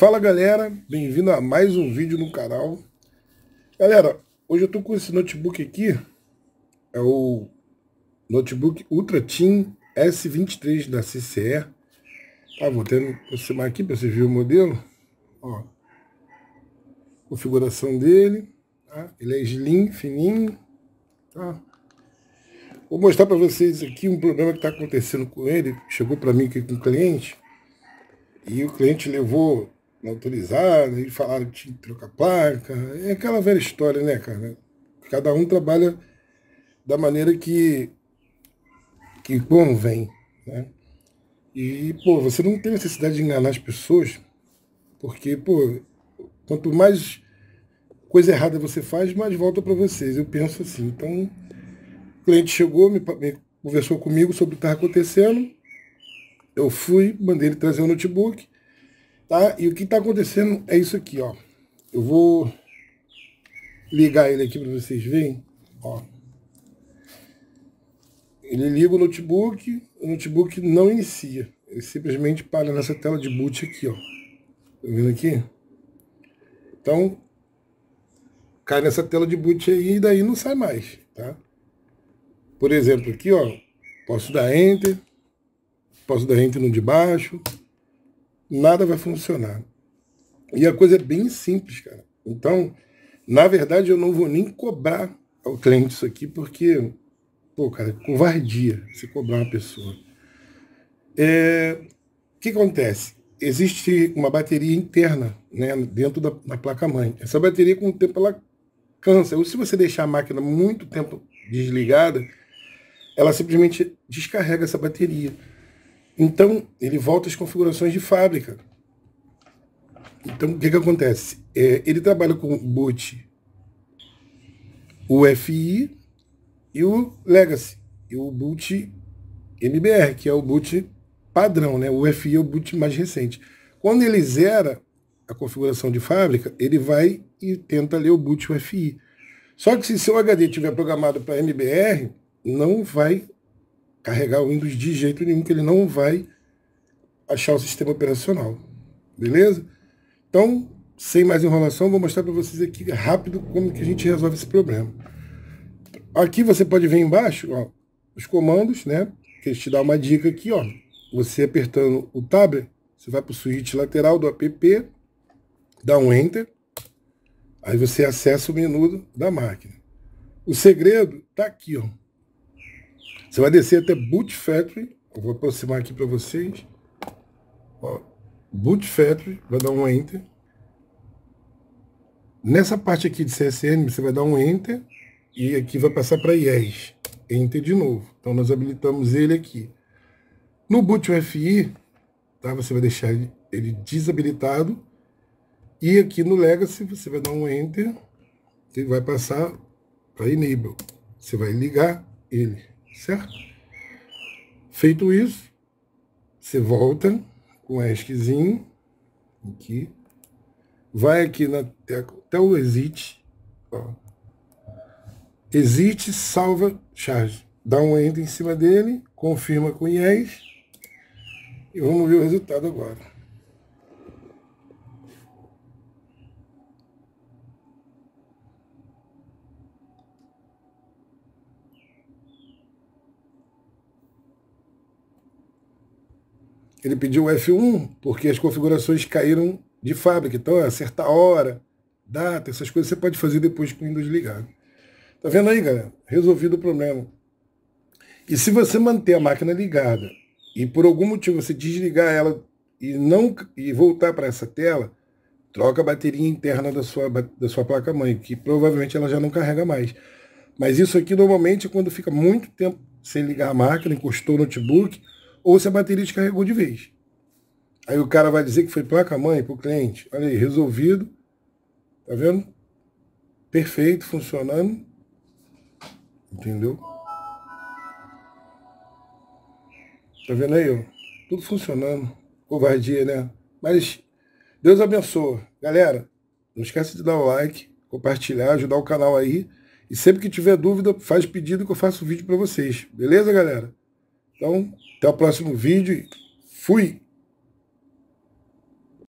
Fala galera, bem-vindo a mais um vídeo no canal. Galera, hoje eu tô com esse notebook aqui, é o notebook Ultra Team S23 da CCE. Tá, vou ter aproximar aqui para você ver o modelo. Ó, configuração dele, tá? ele é slim, fininho, tá? Vou mostrar para vocês aqui um problema que está acontecendo com ele. Chegou para mim aqui com o cliente e o cliente levou autorizada, e falaram que tinha que trocar placa. É aquela velha história, né, cara? Cada um trabalha da maneira que, que convém. Né? E, pô, você não tem necessidade de enganar as pessoas, porque, pô, quanto mais coisa errada você faz, mais volta para vocês. Eu penso assim. Então, o cliente chegou, me, me conversou comigo sobre o que estava acontecendo. Eu fui, mandei ele trazer o notebook Tá? E o que está acontecendo é isso aqui, ó. Eu vou ligar ele aqui para vocês verem, ó. Ele liga o notebook, o notebook não inicia. Ele simplesmente para nessa tela de boot aqui, ó. Tá vendo aqui? Então, cai nessa tela de boot aí e daí não sai mais, tá? Por exemplo, aqui, ó, posso dar Enter, posso dar Enter no de baixo, nada vai funcionar. E a coisa é bem simples, cara. Então, na verdade, eu não vou nem cobrar ao cliente isso aqui, porque, pô, cara, é covardia se cobrar uma pessoa. É, o que acontece? Existe uma bateria interna né, dentro da, da placa-mãe. Essa bateria, com o tempo, ela cansa. Ou se você deixar a máquina muito tempo desligada, ela simplesmente descarrega essa bateria. Então, ele volta às configurações de fábrica. Então, o que, que acontece? É, ele trabalha com o boot, o FI e o Legacy, e o boot MBR, que é o boot padrão, né? o FI é o boot mais recente. Quando ele zera a configuração de fábrica, ele vai e tenta ler o boot UFI. Só que se seu HD tiver programado para MBR, não vai carregar o Windows de jeito nenhum, que ele não vai achar o sistema operacional. Beleza? Então, sem mais enrolação, vou mostrar para vocês aqui rápido como que a gente resolve esse problema. Aqui você pode ver embaixo ó, os comandos, né? Que te dá uma dica aqui, ó. Você apertando o tab, você vai para o switch lateral do app, dá um enter, aí você acessa o menu da máquina. O segredo está aqui, ó você vai descer até Boot Factory. Eu vou aproximar aqui para vocês. Ó, Boot Factory, vai dar um Enter. Nessa parte aqui de CSN, você vai dar um Enter e aqui vai passar para IES. Enter de novo. Então nós habilitamos ele aqui. No Boot UFI, tá? você vai deixar ele desabilitado. E aqui no Legacy, você vai dar um Enter, e vai passar para Enable. Você vai ligar ele certo? Feito isso, você volta com o ESCzinho, aqui, vai aqui na tecla, até o exit, ó. exit, salva charge, dá um enter em cima dele, confirma com yes, e vamos ver o resultado agora. ele pediu o F1 porque as configurações caíram de fábrica. Então, é a hora, data, essas coisas você pode fazer depois com o Windows ligado. Tá vendo aí, galera? Resolvido o problema. E se você manter a máquina ligada e por algum motivo você desligar ela e não e voltar para essa tela, troca a bateria interna da sua, da sua placa-mãe, que provavelmente ela já não carrega mais. Mas isso aqui normalmente é quando fica muito tempo sem ligar a máquina, encostou o notebook, ou se a bateria descarregou de vez. Aí o cara vai dizer que foi placa-mãe para o cliente. Olha aí, resolvido. Tá vendo? Perfeito, funcionando. Entendeu? Tá vendo aí? Ó? Tudo funcionando. Covardia, né? Mas Deus abençoe. Galera, não esquece de dar o like, compartilhar, ajudar o canal aí. E sempre que tiver dúvida, faz pedido que eu faço o vídeo para vocês. Beleza, galera? Então, até o próximo vídeo. Fui!